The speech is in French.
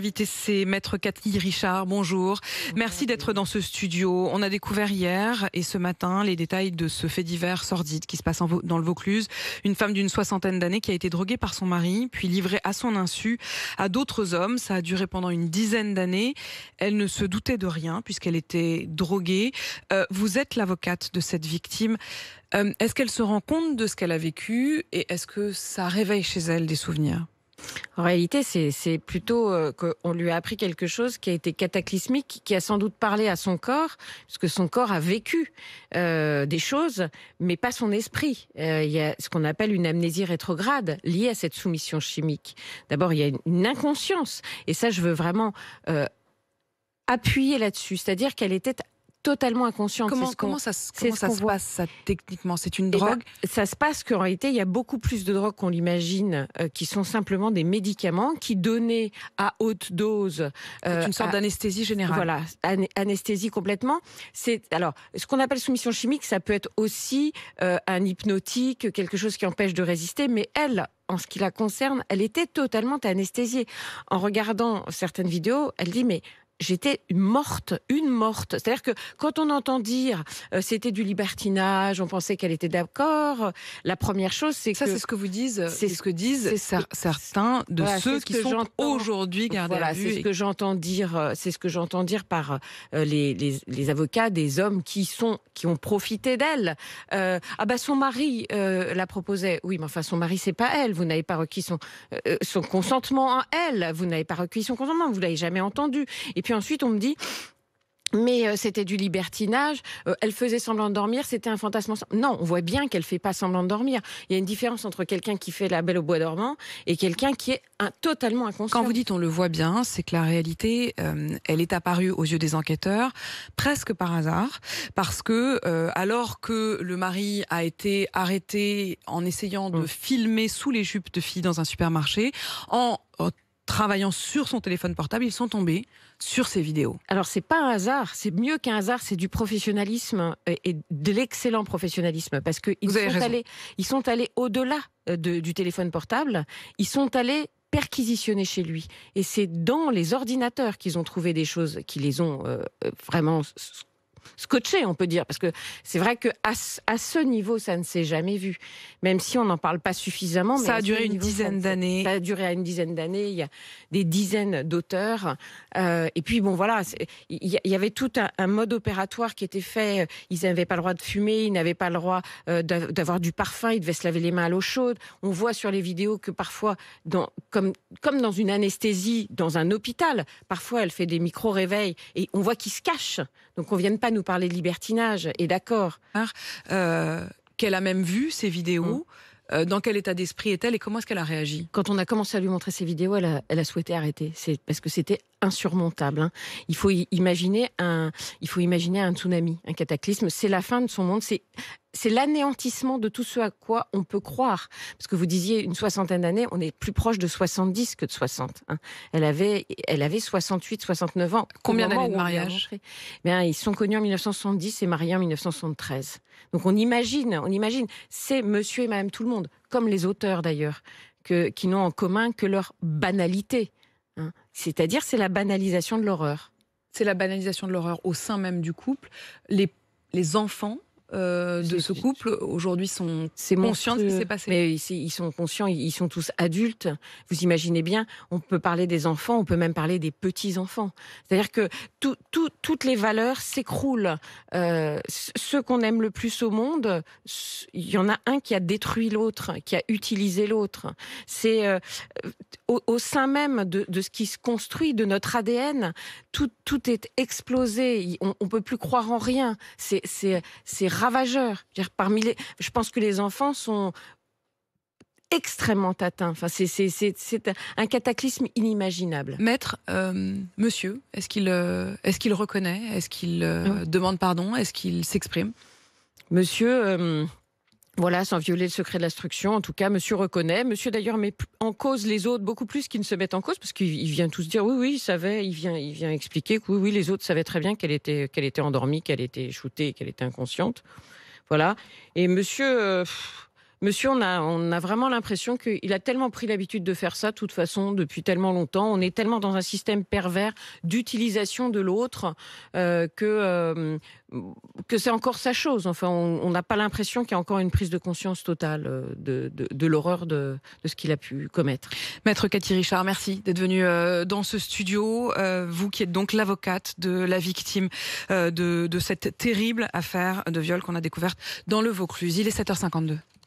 Invité, c'est Maître Cathy Richard. Bonjour. Merci d'être dans ce studio. On a découvert hier et ce matin les détails de ce fait divers sordide qui se passe dans le Vaucluse. Une femme d'une soixantaine d'années qui a été droguée par son mari, puis livrée à son insu à d'autres hommes. Ça a duré pendant une dizaine d'années. Elle ne se doutait de rien puisqu'elle était droguée. Euh, vous êtes l'avocate de cette victime. Euh, est-ce qu'elle se rend compte de ce qu'elle a vécu et est-ce que ça réveille chez elle des souvenirs en réalité, c'est plutôt euh, qu'on lui a appris quelque chose qui a été cataclysmique, qui a sans doute parlé à son corps, puisque son corps a vécu euh, des choses, mais pas son esprit. Euh, il y a ce qu'on appelle une amnésie rétrograde liée à cette soumission chimique. D'abord, il y a une inconscience, et ça, je veux vraiment appuyer là-dessus, c'est-à-dire qu'elle était totalement inconsciente. Comment, comment ça, ça se passe ça, techniquement C'est une eh ben, drogue Ça se passe qu'en réalité, il y a beaucoup plus de drogues qu'on l'imagine euh, qui sont simplement des médicaments qui, donnés à haute dose. Euh, une sorte d'anesthésie générale. Voilà, anesthésie complètement. C'est Alors, ce qu'on appelle soumission chimique, ça peut être aussi euh, un hypnotique, quelque chose qui empêche de résister, mais elle, en ce qui la concerne, elle était totalement anesthésiée. En regardant certaines vidéos, elle dit mais j'étais morte, une morte. C'est-à-dire que quand on entend dire euh, c'était du libertinage, on pensait qu'elle était d'accord, la première chose c'est que ça c'est ce que vous disent, euh, c'est ce que disent certains de ceux qui sont aujourd'hui gardés à vue. C'est ce que j'entends dire, euh, c'est ce que j'entends dire par les, les, avocats des hommes qui sont qui ont profité d'elle. ah bah son mari la proposait. Oui, mais enfin son mari c'est pas elle, vous n'avez pas requis son son consentement à elle, vous n'avez pas requis son consentement, vous l'avez jamais entendu. Et puis ensuite, on me dit, mais euh, c'était du libertinage. Euh, elle faisait semblant de dormir, c'était un fantasme. Non, on voit bien qu'elle fait pas semblant de dormir. Il y a une différence entre quelqu'un qui fait la belle au bois dormant et quelqu'un qui est un, totalement inconscient. Quand vous dites on le voit bien, c'est que la réalité, euh, elle est apparue aux yeux des enquêteurs presque par hasard, parce que alors que le mari a été arrêté en essayant de mm. filmer sous les jupes de filles dans un supermarché, en travaillant sur son téléphone portable, ils sont tombés sur ces vidéos. Alors c'est pas un hasard, c'est mieux qu'un hasard, c'est du professionnalisme et de l'excellent professionnalisme parce qu'ils sont allés, ils sont allés au-delà euh, du téléphone portable, ils sont allés perquisitionner chez lui et c'est dans les ordinateurs qu'ils ont trouvé des choses qui les ont euh, euh, vraiment scotché, on peut dire, parce que c'est vrai que à, ce niveau, ça ne s'est jamais vu, même si on n'en parle pas suffisamment. ça a duré une dizaine d'années. Ça a duré à une dizaine d'années. Il y a des dizaines d'auteurs. Euh, et puis bon, voilà, il y, avait tout un, mode opératoire qui était fait. Ils n'avaient pas le droit de fumer, ils n'avaient pas le droit euh, d'avoir du parfum, ils devaient se laver les mains à l'eau chaude. On voit sur les vidéos que parfois, comme, comme dans une anesthésie, dans un hôpital, parfois elle fait des micro réveils et on voit qu'ils se cachent. Donc on ne vient pas nous parler de libertinage, et d'accord. Euh, qu'elle a même vu ces vidéos. Mm. Euh, dans quel état d'esprit est-elle et comment est-ce qu'elle a réagi Quand on a commencé à lui montrer ces vidéos, elle a, souhaité arrêter. C'est parce que c'était insurmontable. Hein. Il faut imaginer un, il faut imaginer un tsunami, un cataclysme. C'est la fin de son monde. C'est c'est l'anéantissement de tout ce à quoi on peut croire. Parce que vous disiez une soixantaine d'années, on est plus proche de 70 que de 60. Hein. Elle, avait, elle avait 68, 69 ans. Combien d'années de mariage eh Bien, Ils sont connus en 1970 et mariés en 1973. Donc on imagine, on imagine, c'est monsieur et madame tout le monde, comme les auteurs d'ailleurs, qui n'ont en commun que leur banalité. Hein. C'est-à-dire, c'est la banalisation de l'horreur. C'est la banalisation de l'horreur au sein même du couple. les enfants euh, de ce couple aujourd'hui sont conscients de ce qui s'est passé. Mais ils sont conscients, ils sont tous adultes. Vous imaginez bien, on peut parler des enfants, on peut même parler des petits-enfants. C'est-à-dire que toutes les valeurs s'écroulent. Euh, Ceux ce qu'on aime le plus au monde, il y en a un qui a détruit l'autre, qui a utilisé l'autre. C'est euh, au, sein même de, ce qui se construit, de notre ADN, tout, est explosé. On ne peut plus croire en rien. C'est ravageur. Je, dire, parmi les... je pense que les enfants sont extrêmement atteints. Enfin, c'est un cataclysme inimaginable. Maître, euh, monsieur, est-ce qu'il euh, est-ce qu'il reconnaît Est-ce qu'il euh, demande pardon Est-ce qu'il s'exprime Monsieur, voilà, sans violer le secret de l'instruction. En tout cas, monsieur reconnaît. Monsieur, d'ailleurs, met en cause les autres beaucoup plus qu'ils ne se mettent en cause, parce qu'il vient tous dire oui, oui, il savait, il vient, il vient expliquer que oui, oui, les autres savaient très bien qu'elle était, qu'elle était endormie, qu'elle était shootée, qu'elle était inconsciente. Voilà. Et monsieur, euh, monsieur, on a, vraiment l'impression qu'il a tellement pris l'habitude de faire ça, de toute façon, depuis tellement longtemps. On est tellement dans un système pervers d'utilisation de l'autre euh, que, euh, que c'est encore sa chose. Enfin, on n'a pas l'impression qu'il y a encore une prise de conscience totale euh, de, l'horreur de, ce qu'il a pu commettre. Maître Cathy Richard, merci d'être venu dans ce studio. Vous qui êtes donc l'avocate de la victime de, de cette terrible affaire de viol qu'on a découverte dans le Vaucluse. Il est 7h52.